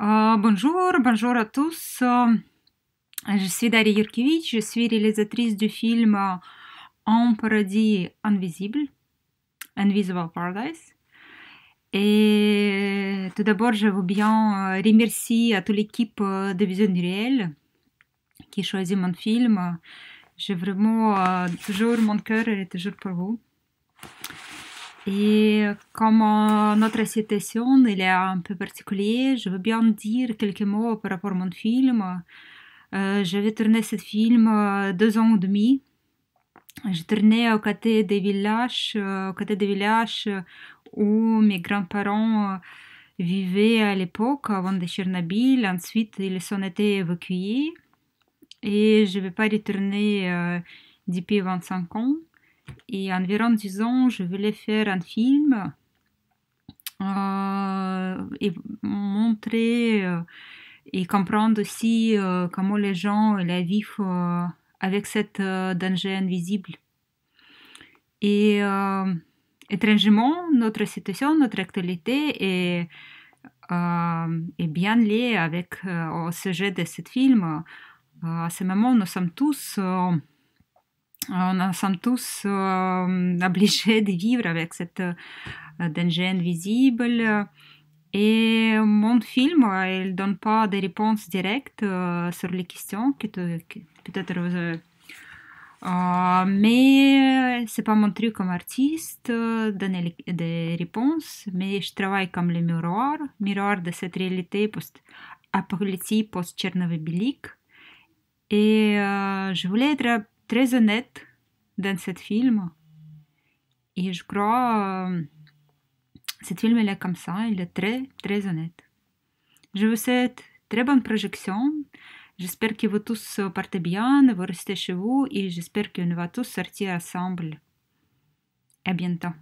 Euh, bonjour, bonjour à tous. Euh, je suis Daria Yurkiewicz, je suis réalisatrice du film paradis invisible, Invisible Paradise. Et tout d'abord, je veux bien euh, remercier à toute l'équipe de Vision du Réel qui choisi mon film. J'ai vraiment toujours mon cœur est toujours pour vous. Et euh, comme notre situation il est un peu particulière, je veux bien dire quelques mots par rapport à mon film. Euh, J'avais tourné ce film euh, deux ans et demi. Je tournais au côté des villages, euh, au côté des villages où mes grands-parents vivaient à l'époque, avant de Chernobyl. Ensuite, ils sont été évacués. Et je ne vais pas retourner depuis 25 ans et environ 10 ans, je voulais faire un film euh, et montrer euh, et comprendre aussi euh, comment les gens la vivent avec cette danger invisible. Et étrangement, notre situation, notre actualité est, est bien liée avec, au sujet de ce film. à ce moment, nous sommes tous... Euh, on sommes tous euh, obligés de vivre avec cette euh, danger invisible. Et mon film, il ne donne pas des réponses directes sur les questions que, peut-être vous euh, mais c'est pas mon truc comme artiste de donner des réponses, mais je travaille comme le miroir, miroir de cette réalité post-apocalyptique, post-tchernobylique. Et je voulais être très honnête dans ce film. Et je crois que euh, ce film est comme ça, il est très très honnête. Je vous souhaite très bonne projection. J'espère que vous tous partez bien, vous restez chez vous et j'espère qu'on va tous sortir ensemble. À bientôt.